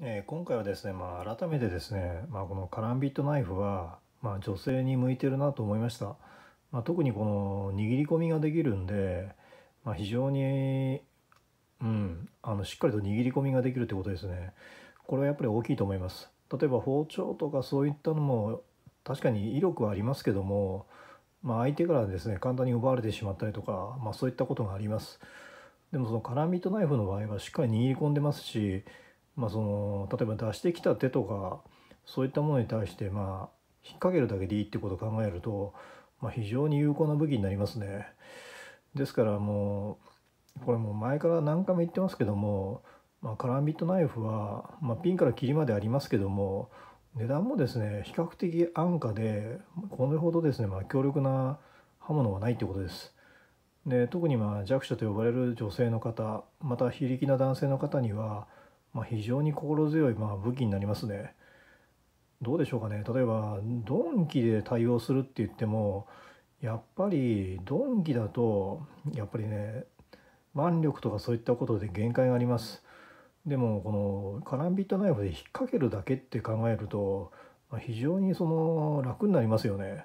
えー、今回はですね、まあ、改めてですね、まあ、このカランビットナイフは、まあ、女性に向いてるなと思いました、まあ、特にこの握り込みができるんで、まあ、非常に、うん、あのしっかりと握り込みができるってことですねこれはやっぱり大きいと思います例えば包丁とかそういったのも確かに威力はありますけども、まあ、相手からですね簡単に奪われてしまったりとか、まあ、そういったことがありますでもそのカランビットナイフの場合はしっかり握り込んでますしまあ、その例えば出してきた手とかそういったものに対してまあ引っ掛けるだけでいいってことを考えると、まあ、非常に有効な武器になりますね。ですからもうこれも前から何回も言ってますけども、まあ、カラービットナイフは、まあ、ピンから切りまでありますけども値段もですね比較的安価でこれほどですね、まあ、強力な刃物はないってことです。で特にまあ弱者と呼ばれる女性の方また非力な男性の方にはまあ、非常に心強いまあ武器になりますね。どうでしょうかね例えばドンキで対応するって言ってもやっぱりドンキだとやっぱりね腕力とかそういったことで限界があります。でもこのカランビットナイフで引っ掛けるだけって考えると非常にその楽になりますよね。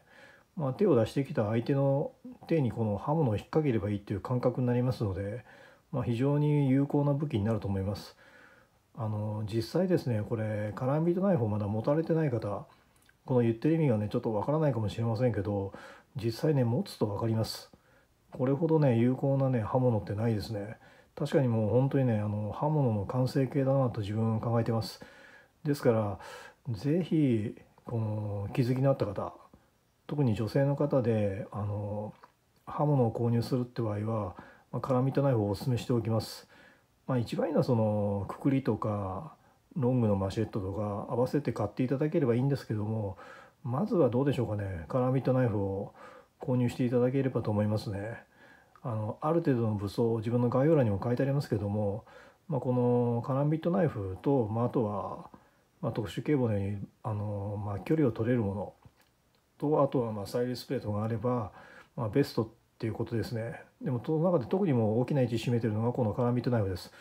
まあ、手を出してきた相手の手にこの刃物を引っ掛ければいいっていう感覚になりますので、まあ、非常に有効な武器になると思います。あの実際ですねこれカランビートナイフをまだ持たれてない方この言ってる意味がねちょっとわからないかもしれませんけど実際ね持つと分かりますこれほどね有効なね刃物ってないですね確かにもう本当にねあの刃物の完成形だなと自分考えてますですから是非この気づきのあった方特に女性の方であの刃物を購入するって場合は、まあ、カラミットナイフをおすすめしておきますまあ、一のはそのくくりとかロングのマシェットとか合わせて買っていただければいいんですけどもまずはどうでしょうかねカラーミットナイフを購入していただければと思いますね。あのある程度の武装自分の概要欄にも書いてありますけども、まあ、このカラービットナイフと、まあ、あとは、まあ、特殊警棒のようにあの、まあ、距離を取れるものとあとはまサイリスプレートがあれば、まベストっていうことですねでもその中で特にも大きな位置占めてるのがこのカラミットナイフです、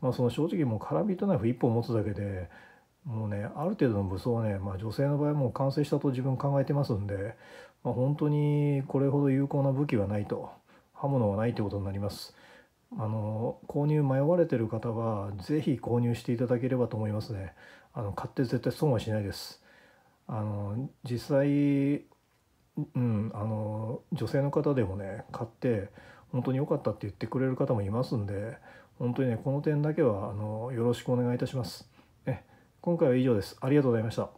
まあ、その正直もうカラミットナイフ1本持つだけでもうねある程度の武装はね、まあ、女性の場合もう完成したと自分考えてますんで、まあ、本当にこれほど有効な武器はないと刃物はないってことになりますあの購入迷われてる方は是非購入していただければと思いますねあの買って絶対損はしないですあの実際うん、あの女性の方でもね買って本当に良かったって言ってくれる方もいますんで本当にねこの点だけはあのよろしくお願いいたします。ね、今回は以上です。ありがとうございました。